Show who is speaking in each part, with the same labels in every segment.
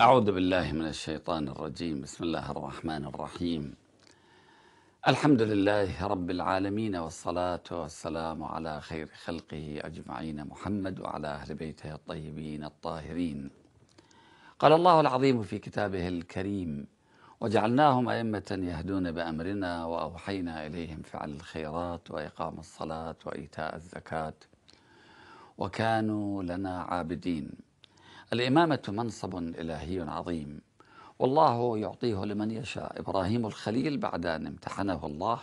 Speaker 1: أعوذ بالله من الشيطان الرجيم بسم الله الرحمن الرحيم الحمد لله رب العالمين والصلاة والسلام على خير خلقه أجمعين محمد وعلى أهل بيته الطيبين الطاهرين قال الله العظيم في كتابه الكريم وجعلناهم أئمة يهدون بأمرنا وأوحينا إليهم فعل الخيرات وإقام الصلاة وإيتاء الزكاة وكانوا لنا عابدين الإمامة منصب إلهي عظيم والله يعطيه لمن يشاء إبراهيم الخليل بعد أن امتحنه الله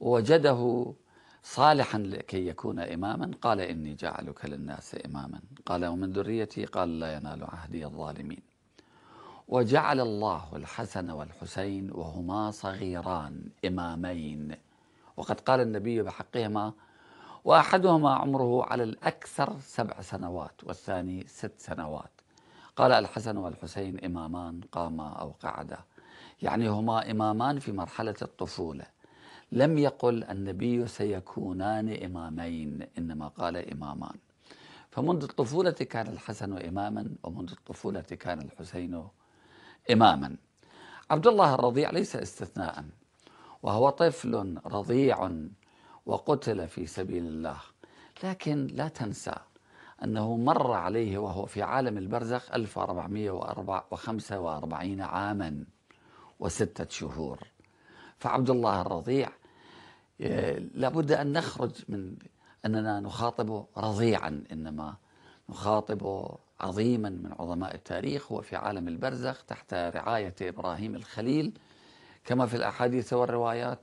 Speaker 1: ووجده صالحا لكي يكون إماما قال إني جعلك للناس إماما قال ومن ذريتي قال لا ينال عهدي الظالمين وجعل الله الحسن والحسين وهما صغيران إمامين وقد قال النبي بحقهما وأحدهما عمره على الأكثر سبع سنوات والثاني ست سنوات قال الحسن والحسين إمامان قاما أو قعدا يعني هما إمامان في مرحلة الطفولة لم يقل النبي سيكونان إمامين إنما قال إمامان فمنذ الطفولة كان الحسن إماما ومنذ الطفولة كان الحسين إماما عبد الله الرضيع ليس استثناء وهو طفل رضيع وقتل في سبيل الله لكن لا تنسى أنه مر عليه وهو في عالم البرزخ 1445 عاما وستة شهور فعبد الله الرضيع آه، لابد أن نخرج من أننا نخاطبه رضيعا إنما نخاطبه عظيما من عظماء التاريخ هو في عالم البرزخ تحت رعاية إبراهيم الخليل كما في الأحاديث والروايات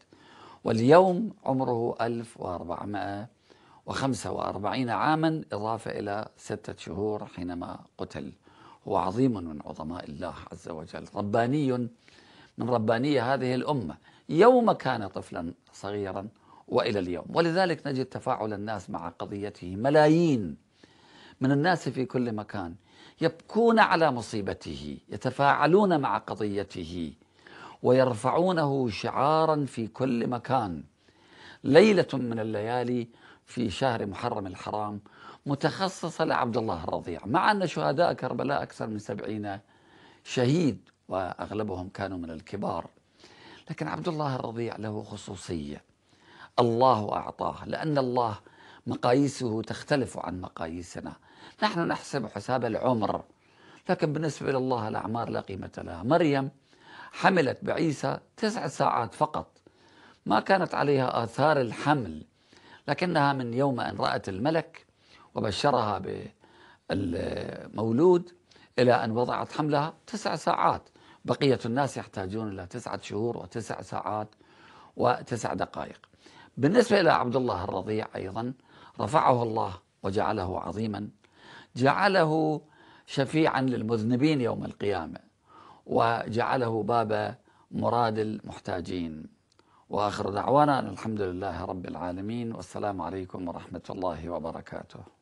Speaker 1: واليوم عمره 1445 عاما إضافة إلى ستة شهور حينما قتل هو عظيم من عظماء الله عز وجل رباني من ربانية هذه الأمة يوم كان طفلا صغيرا وإلى اليوم ولذلك نجد تفاعل الناس مع قضيته ملايين من الناس في كل مكان يبكون على مصيبته يتفاعلون مع قضيته ويرفعونه شعارا في كل مكان ليلة من الليالي في شهر محرم الحرام متخصصة لعبد الله الرضيع مع أن شهداء كربلاء أكثر من سبعين شهيد وأغلبهم كانوا من الكبار لكن عبد الله الرضيع له خصوصية الله أعطاه لأن الله مقاييسه تختلف عن مقاييسنا نحن نحسب حساب العمر لكن بالنسبة لله الأعمار لا قيمة لها مريم حملت بعيسى تسع ساعات فقط ما كانت عليها آثار الحمل لكنها من يوم أن رأت الملك وبشرها بالمولود إلى أن وضعت حملها تسع ساعات بقية الناس يحتاجون إلى تسعة شهور وتسع ساعات وتسع دقائق بالنسبة إلى عبد الله الرضيع أيضا رفعه الله وجعله عظيما جعله شفيعا للمذنبين يوم القيامة وجعله باب مراد المحتاجين واخر دعوانا الحمد لله رب العالمين والسلام عليكم ورحمه الله وبركاته